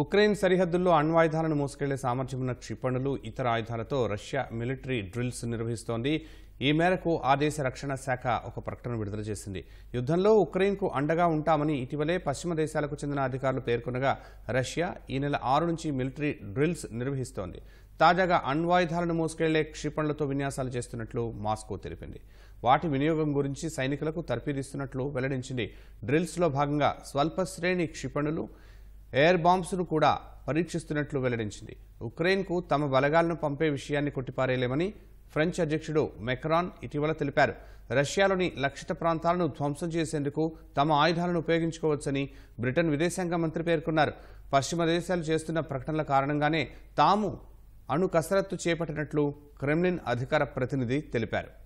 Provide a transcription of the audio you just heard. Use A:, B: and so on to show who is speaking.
A: Ukraine సరిహద్దుల్లో అణ్వాయుధాలను మోసుకెళ్లే ఉన్న క్షిపణులు ఇతర ఆయుధాలతో రష్యా మిలిటరీ డ్రిల్స్ నిర్వహిస్తోంది ఈ మేరకు ఆ దేశ రక్షణ శాఖ ఒక ప్రకటన విడుదల చేసింది యుద్ధంలో ఉక్రెయిన్కు అండగా ఉంటామని ఇటీవలే పశ్చిమ దేశాలకు చెందిన అధికారులు పేర్కొనగా రష్యా ఈ నెల ఆరు నుంచి మిలిటరీ డ్రిల్స్ నిర్వహిస్తోంది తాజాగా అణ్వాయుధాలను మోసుకెళ్లే క్షిపణులతో విన్యాసాలు చేస్తున్నట్లు మాస్కో తెలిపింది వాటి వినియోగం గురించి సైనికులకు తర్పీదిస్తున్నట్లు వెల్లడించింది డ్రిల్స్లో భాగంగా స్వల్ప శ్రేణి క్షిపణులు ఎయిర్ బాంబ్స్ను కూడా పరీక్షిస్తున్నట్లు వెల్లడించింది ఉక్రెయిన్కు తమ బలగాలను పంపే విషయాన్ని కొట్టిపారేయలేమని ఫ్రెంచ్ అధ్యక్షుడు మెక్రాన్ ఇటీవల తెలిపారు రష్యాలోని లక్షిత ప్రాంతాలను ధ్వంసం చేసేందుకు తమ ఆయుధాలను ఉపయోగించుకోవచ్చని బ్రిటన్ విదేశాంగ మంత్రి పేర్కొన్నారు పశ్చిమ దేశాలు చేస్తున్న ప్రకటనల కారణంగానే తాము అణు కసరత్తు చేపట్టినట్లు క్రెమ్లిన్ అధికార ప్రతినిధి తెలిపారు